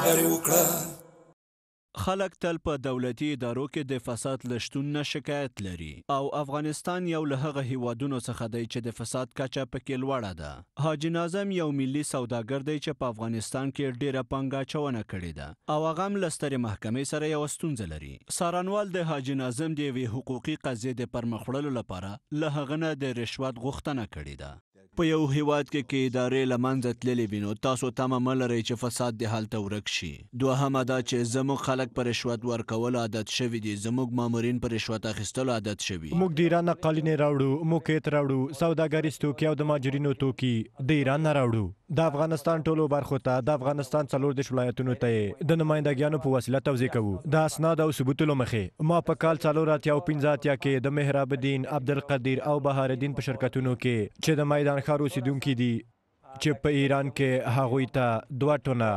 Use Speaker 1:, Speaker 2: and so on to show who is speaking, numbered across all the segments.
Speaker 1: خبرې وکړه خلک تل په دولتي ادارو کې د فساد لشتون نه شکایت لري او افغانستان یو له هغه هیوادونو څخه دی چې د فساد کچه پکې لوړه ده حاجی ناظم یو ملي سوداګر دی چې په افغانستان کې ډیره پنګا چونه کړې ده او هغه ملستری محکمې سره یو ستونزه لري سارانوال د حاجی ناظم دی وی حقوقي قضیه د پرمخړلو لپاره له هغه نه د رشوت غوښتنه کړې ده په یو هیواد کې کې ادارې لمنځه تللې وي نو تاسو تمه مه لرئ چې فساد دې هلته ورک شي دوهمه دا چې زموږ خلک په رشوت ورکول عادت شوي دي زموږ مامورین په رشوت اخیستلو عادت شوي
Speaker 2: موږ د ایران قالینې راوړو موقعیت راوړو سوداګریز توکي او د ماجرینو توکي د ایران نه راوړو د افغانستان ټولو برخو ته د افغانستان څلور دش ولایتونو ته د نمائندګیانو په وسیله توضیح کوو د اسناد او ثبوتونو مخې ما په کال څلور اتیا او پنځه اتیا کې د مهراب الدین عبدالقدیر او بهار الدین په شرکتونو کې چې د میدان ښار اوسیدونکي دي چې په ایران کې هغوی ته دوه ټونه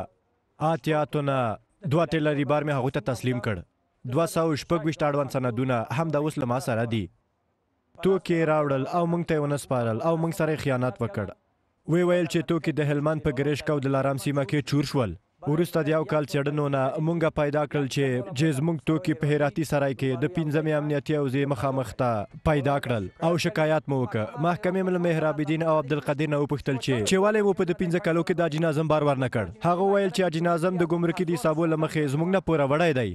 Speaker 2: اتیا ټونه دوه ټلری بار مې هغوی ته تسلیم کړ 216 اړوند سندونه هم د اوس له ما سره دي توکي راوړل او مونږ ته ونسپارل او مونږ سره خیانت وکړ وی ویل چې توکي د هلمند په ګریش کو د لارام سیمه کې چور شول ورسته د یو کال چړنو نه مونږه پیدا کړل چې جیز مونږ توکي په هراتی سرای کې د پنځمې امنیتي او زی مخامخ ته پیدا کړل او شکایت مو وکړه محکمې مل مهراب الدین او عبد القادر نه وپختل چې چې والي وو په د پنځه کالو کې د جنازم بار ورنکړ هغه ویل چې جنازم د ګمرکي دی حسابو لمخې زمونږ نه پوره وړای دی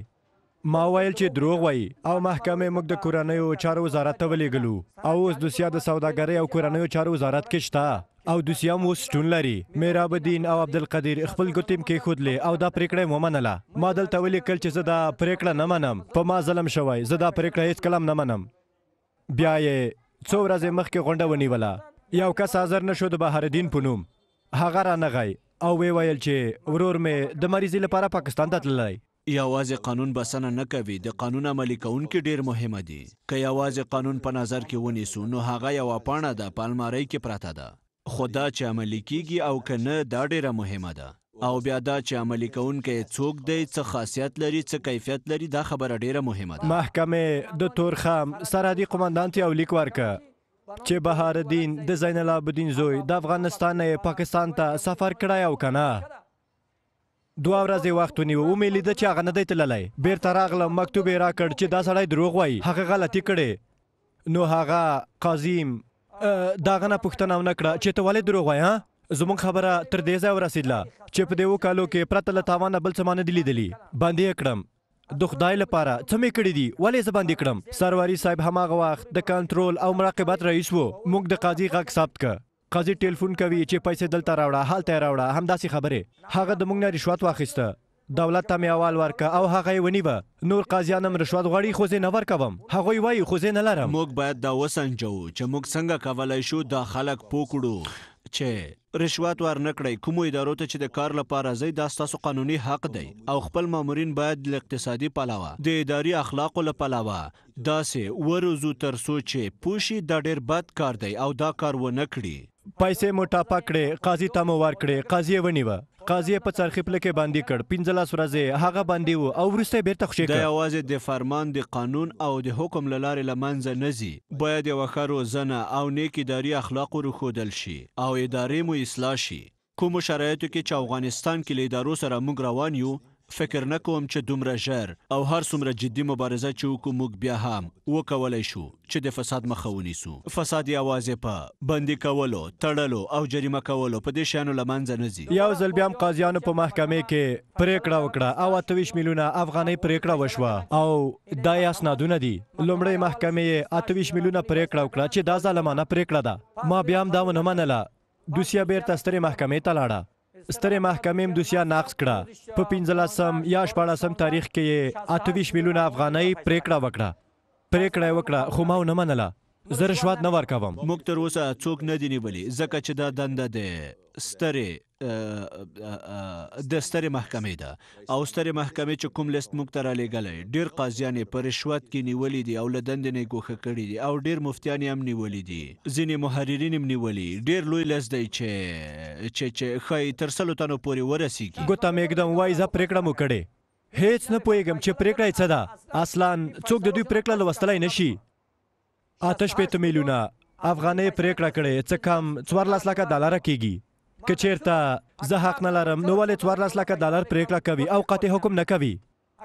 Speaker 2: ما ویل چې دروغ وایي او محکمه موږ د کورنیو چارو وزارت ته ولېږلو او اوس دوسیه د سوداګرۍ او کورنیو چارو وزارت کې شته او دوسیام اوس شتون لري میراب الدین او عبدالقدیر خپل ګوتیم کې خودلې او دا پریکړه ومنله ما دلته ولیکل چې زه دا پریکړه نه منم په ما ظلم شوی زه دا پریکړه هیڅ کلم نه منم بیا یې څو ورځې مخکې غونډه ونیوله یو کس حاضر نشو د بهاردین په نوم هغه رانغی او وی ویل چې ورور مې د مریضۍ لپاره پاکستان ته تللی یوازې قانون بسنه نه کوي
Speaker 1: د قانون عملي کوونکي ډیر مهمه دي که یوازې قانون په نظر کې ونیسو نو هغه یو پاڼه ده په المارۍ کې پراته ده خو دا چې عملي کیږي او که نه دا ډیره مهمه ده او بیا دا چې عملي کوونکی څوک دی څه خاصیت لري څه کیفیت لري دا خبره ډیره مهمه
Speaker 2: ده محکمې د تورخم سرحدي قماندان ته یو لیک ورکړه چې بهار الدین د زین العابدین زوی د افغانستان نه پاکستان ته سفر کړای او کنه دوه ورځې وخت ونیو و مې لیده چې هغه نه دی تللی بیرته راغلم مکتوب یې راکړ چې دا سړی دروغ وایي هغه غلطي کړې نو هغه قاظیم د هغه نه پوښتنه ونه کړه چې ته ولې دروغ وایې ها زموږ خبره تر دې ځای ورسېدله چې په دېو کالو کې پرته له تاوانه بل څه ما نه دي لیدلي باندې یې کړم د خدای لپاره څه مې کړی دي ولې زه باندې کړم سرواري صاحب هماغه وخت د کنټرول او مراقبت رئیس وو موږ د قاضي غږ ثبت کړ قاضي ټلیفون کوي چې پیسې دلته راوړه هلته یې راوړه همداسې خبرې هغه د موږ نه رشوت واخیسته دولت ته مې اول ورکه او هغه یې ونیوه نور قاضیان هم رشوت غواړي خو زه نه ورکوم هغوی وایي خو زه نه لرم
Speaker 1: موږ باید دا وسنجوو چې موږ څنګه کولی شو دا خلک پوکړو
Speaker 2: چې
Speaker 1: رشوت ورنکړی کومو ادارو ته چې د کار لپاره ځي دا ستاسو قانوني حق دی او خپل مامورین باید له اقتصادي پلوه د اداري اخلاقو له پلوه داسې وروزو تر څو چې پوشي دا ډیر بد کار دی
Speaker 2: او دا کار ونه کړي پیسې مو ټاپه کړې قاضي ته مو ورکړې قاضي یې ونیوه قاضي په څرخي پلکې باندې کړ 15 ورځې هغه باندې وو او ورسته بیرته خوشې کړ د یوازې د
Speaker 1: فرمان د قانون او د حکم لارې لمنځه نزي باید یو ښه روزنه او نیک اداري اخلاق ورخودل شي او ادارې مو اصلاح شي کوم شرایطو کې چې افغانستان کې لیدارو سره موږ روان یو فکر نکوم چې دومره ژر او هر څومره جدي مبارزه چې وکړو موږ بیا هم وکولای شو چې د فساد مخه ونیسو فساد یوازې په بندي کولو تړلو او جریمه کولو په دې شیانو له منځه نه
Speaker 2: ځي یو ځل بیا هم قاضیانو په محکمې کې پریکړه وکړه او اته ویشت میلیونه افغانۍ پریکړه وشوه او دا یې اسنادونه دي لومړۍ محکمې اته ویشت میلیونه پریکړه وکړه چې دا ظالمانه پریکړه ده ما بیا هم دا ونه منله دوسیه بیرته سترې محکمې ته لاړه سترې محکمې دوسیه ناقص کړه په 15 یا 14 تاریخ کې 28 میلیونه افغانۍ پریکړه وکړه پریکړه وکړه خو ما نه منله زه رشوت نه ورکوم موږ
Speaker 1: تر اوسه څوک نه دی نیولی ځکه چې دا دنده د سترې د سترې محکمې ده او سترې محکمې چې کوم لیست موږ ته رالیږلی ډېر قاضیان یې په رشوت کې نیولي دي او له دندې نه یې ګوښه کړي دي او ډېر مفتیان یې هم نیولي دي ځینې
Speaker 2: محررین هم نیولي ډېر لوی لیست دی چې چې چې ښایي تر سلو تنو پورې ورسیږي ګوته مې اکدم وایي زه پرېکړه مو کړې هیڅ نه پوهیږم چې پریکړه څه ده اصلا څوک د دوی پریکړه لوستلای نشي اته شپږ میلیونه افغانۍ پریکړه کړې چې کم 14 لک ډالر کېږي کچیرته زه حق نه لرم نو ولې 14 لک ډالر پریکړه کوي او قاطع حکم نه کوي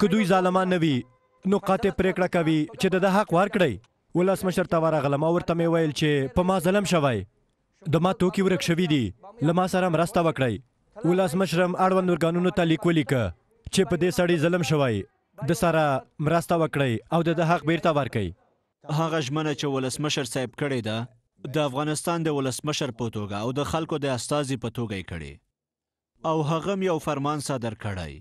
Speaker 2: که دوی ظالمان نه وي نو قاطع پریکړه کوي چې د حق ورکړي ولس مشر ته ورغلم او ورته مې ویل چې په ما ظلم شوی د ما توکي ورک شوي دي لما سره مرسته وکړئ ولاس مشرم اړوند ورګانونو ته لیک ولیکه چې په دې سړی ظلم شوی د سره مرسته وکړي او د حق بیرته ورکړي هغه ژمنه چې ولسمشر صاحب کړې ده د
Speaker 1: افغانستان د ولسمشر په توګه او د خلکو د استازي په توګه یې کړې او هغه یو فرمان صادر کړی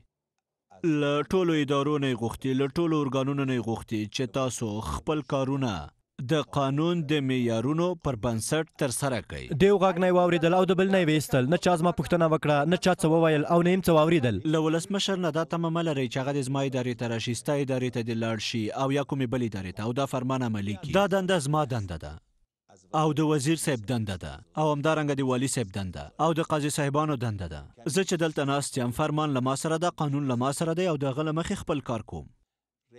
Speaker 1: ل ټولو ادارو نه غوښتي ل ټولو ارګانونو نه غوښتي چې تاسو خپل کارونه د قانون د معیارونو پر بنسټ ترسره کوي
Speaker 2: ډیو غاګ نه واوریدل او د بل نه ویستل نه چا زما پوښتنه وکړه نه چا څه وویل او نه هم څه واوریدل
Speaker 1: له ولسمشر نه دا تمامه لري چې هغه د زما ادارې ته راشي ستا ادارې ته دې لاړ شي او یا کومې بلې ادارې ته او دا فرمان عملي کړي دا دنده زما دنده ده او د وزیر صاحب دنده ده او همدارنګه د والی صاحب دنده او د قاضي صاحبانو دنده ده زه چې دلته ناست یم فرمان له ما سره ده قانون له ما سره دی او د هغه له مخې خپل کار کوم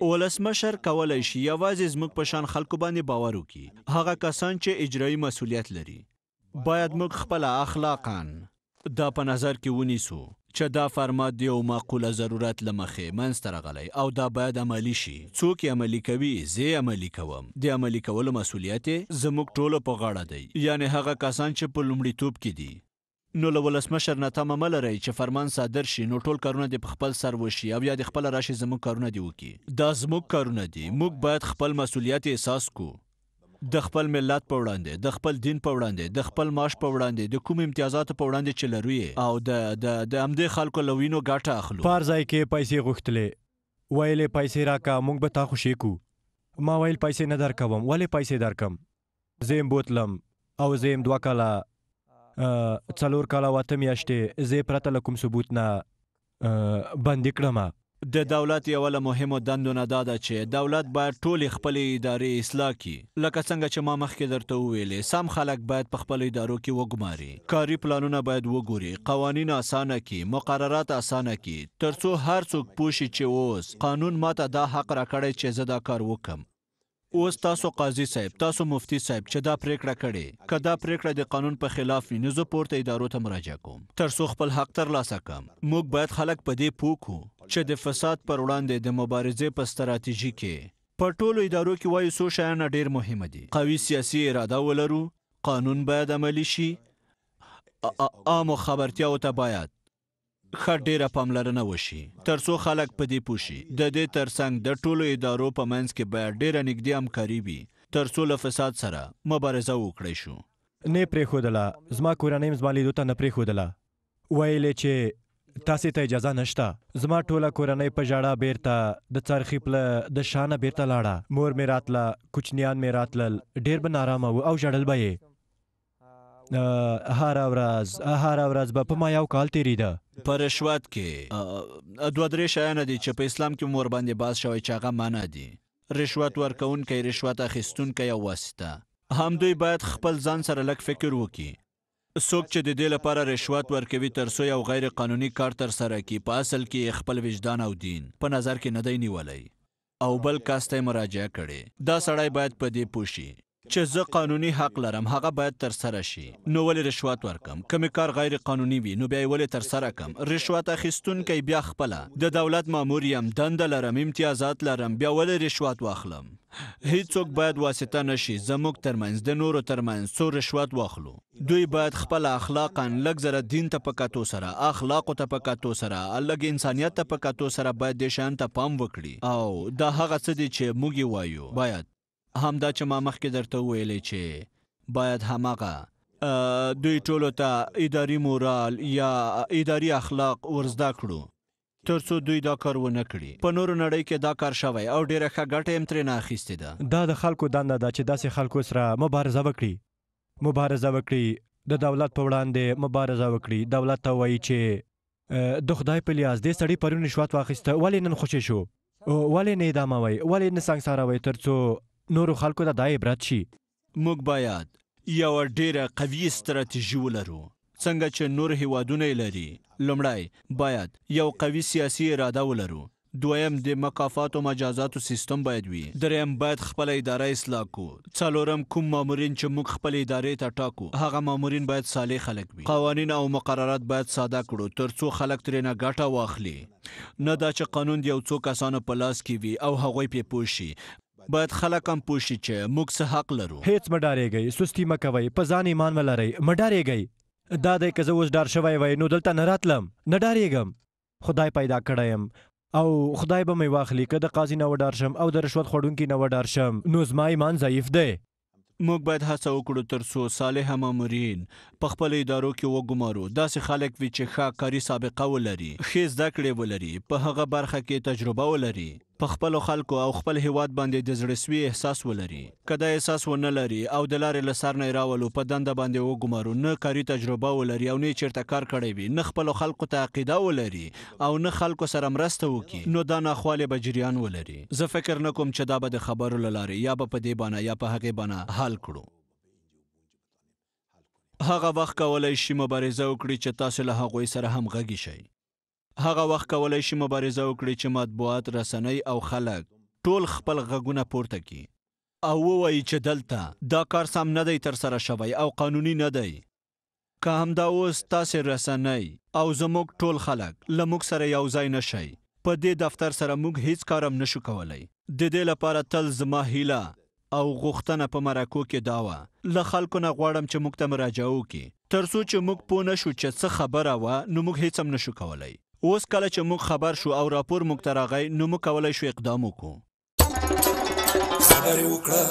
Speaker 1: ولسمشر کولای شي یوازې زموږ په شان خلکو باندې باور وکړي هغه کسان چې اجرایی مسولیت لري باید موږ خپل اخلاقان دا په نظر کې ونیسو چې دا فرمات دی او معقوله ضرورت لمخې منستر غلی او دا باید عملی شي څوک یې عملی کوي زه یې عملی کوم د عملی کولو مسولیت زموږ ټولو په غاړه دی یعنی هغه کسان چې په لومړیتوب کې دي نو له ولسمشر نه تمه مه لرئ چې فرمان صادر شي نو ټول کارونه دې په خپل سر وشي او یا دې خپله راشي زموږ کارونه دې وکړي دا زموږ کارونه دي موږ باید خپل مسؤلیت احساس کو د خپل ملت په وړاندې د خپل دین په وړاندې د خپل معاش په وړاندې د کوم امتیازاتو په وړاندې چې لرو او د د د همدې خلکو له وینو ګټه اخلو
Speaker 2: پار ځای کې پیسې غوښتلې ویلې پیسې راکا موږ به تا خوشې کو ما ویل پیسې نه درکوم ولې پیسې درکم زه بوتلم او زه دوه کاله څلور کاله واته میاشتې زه پرته له کوم ثبوت نه باندې کړم
Speaker 1: د دولت یو له مهمو دندو نه دا ده چې دولت باید ټول خپل ادارې اصلاح کړي لکه څنګه چې ما مخکې درته وویلې سم خلک باید په خپل ادارو کې وګماري کاري پلانونه باید وګوري قوانین اسانه کړي مقررات اسانه کړي ترڅو هر څوک پوه شي چې اوس قانون ماته دا حق راکړی چې زه دا کار وکم اوس تاسو قاضي صاحب تاسو مفتي صاحب چې دا پریکړه کړې کدا پریکړه د قانون په خلاف وي نو زه پورته ادارو ته مراجعه کوم تر څو خپل حق تر لاسه کم موږ باید خلک په دې پوه کړو چې د فساد پر وړاندې د مبارزې په ستراتیژي کې په ټولو ادارو کې وایي سو شیان ډیر مهمه دي قوي سیاسي اراده ولرو قانون باید عملی شي عامو خبرتیاو ته باید ښه ډیره پاملرنه وشي ترڅو خلک په دې پوشي د دې ترڅنګ د ټولو ادارو په منځ کې باید ډیره نږدې همکاري وي ترڅو له فساد سره مبارزه وکړی شو
Speaker 2: نه پریښودله زما کورنۍ زما لیدو ته نه پریښودله ویلې چې تاسو ته اجازه نشته زما ټوله کورنۍ په جړه بیرته د څرخی پله د شانه بیرته لاړه مور مې راتله کوچنیان مې راتلل ډیر به نارامه وو او ژړل به یې هر ورځ هر ورځ به په ما یو کال تیریده په
Speaker 1: رشوت کې دوه درې شایانه دي چې په اسلام کې مور باندې باز شوی چې هغه معنا دي رشوت ورکونکي رشوت اخیستونکي او واسطه همدوی باید خپل ځان سره لږ فکر وکړي څوک چې د دې لپاره رشوت ورکوي ترڅو یو غیر قانوني کار تر سره کړي په اصل کې خپل وجدان او دین په نظر کې نه دی نیولی او بل کاسته مراجعه کړي دا سړی باید په دې پوښي چې زه قانوني حق لرم هغه باید تر سره شي نو ولې رشوت ورکم کمی کار غیر قانوني وي نو بیا ولې تر سره کم رشوت اخیستونکی بیا خپل د دولت مامور یم دند لرم امتیازات لرم بیا ولې رشوت واخلم هیڅوک باید واسطه نشي زموږ ترمنځ د نورو ترمنځ څو رشوت واخلو دوی باید خپل اخلاقا لږ زره دین ته په کتو سره اخلاقو ته په کتو سره لږ انسانیت ته په کتو سره باید د شان ته پام وکړي او دا هغه څه دي چې موږ وایو باید همدا چې ما مخکې درته ویلې چې باید هماغه دوی ټولو ته اداري مورال یا اداري اخلاق ورزده کړو ترڅو دوی دا کار ونه کړي په نورو نړۍ کې دا کار شوی او ډیره ښه ګټه هم ترې نه اخیستې ده
Speaker 2: دا د خلکو دنده ده چې داسې خلکو سره مبارزه وکړي مبارزه وکړي د دولت په وړاندې مبارزه وکړي دولت ته وایي چې د خدای په لیاز دې سړی پرون رشوت واخیسته ولې نن خوشې شو ولې نه ادامه وای ولې نه سنگساره وای ترڅو نورو خلکو ته دا عبرت شي
Speaker 1: موږ باید یو ډیره قوي ستراتیژي ولرو څنګه چې نور هیوادونه لري لومړی باید یو قوي سیاسي اراده ولرو دویم د مکافات او مجازاتو سیستم باید وي دریم باید خپل اداره اصلاح کو څلورم کوم مامورین چې موږ خپل ادارې ته ټاکو هغه مامورین باید صالح خلک وي قوانین او مقررات باید ساده کړو ترڅو خلک ترېنه ګټه واخلي نه دا چې قانون د یو څو کسانو په لاس کې وي او هغوی پې پوه
Speaker 2: شي باید خلک هم پوه شي چې موږ څه حق لرو هیڅ مه ډارېږئ سستي مه کوئ په ځان ایمان ولرئ مه ډارېږئ دا دی که زه اوس ډار شوی وای نو دلته نه راتلم نه ډارېږم خدای پیدا کړی یم او خدای به مې واخلي که د قاضي نه وډار شم او د رشوت خوړونکي نه وډار شم نو زما ایمان ضعیف دی
Speaker 1: موږ باید هڅه وکړو ترڅو صالح مامورین په خپل ادارو کې وګمارو داسې خلک وي چې ښه کاري سابقه ولري ښې زده کړې ولري په هغه برخه کې تجربه ولري په خپل خلکو او خپل هیواد باندې د زړسوي احساس ولري کدا احساس ونه لري او د لارې لسر نه راولو په دند باندې وګمارو نه کاری تجربه ولري او نه چیرته کار کړی وي نه خپل خلکو ته عقیده ولري او نه خلکو سره مرسته وکي نو دا نه خواله بجریان ولري زه فکر نه کوم چې دا به د خبرو لارې یا به په دې باندې یا په هغه باندې حل کړو هغه وخت کولای شي مبارزه وکړي چې تاسو له هغوی سره همغږي شئ هغه وخت کولای شي مبارزه وکړي چې مطبوعات رسنۍ او خلک ټول خپل غږونه پورته کړي او ووایي چې دلته دا کار سم نه دی ترسره شوی او قانوني نه دی که همدا اوس تاسې رسنۍ او زموږ ټول خلک له موږ سره یو ځای نه شي په دې دفتر سره موږ هیڅ کارم نشو کولی د دې لپاره تل زما هیله او غوښتنه په مرکو کې دا وه له خلکو نه غواړم چې موږ ته مراجعه وکړي تر څو چې موږ پوه نه شو چې څه خبره وه نو موږ هیڅ هم نشو کولی اوس کله چې موږ خبر شو او راپور موږ ته راغی نو موږ کولای شو اقدام وکړو صبر وکړه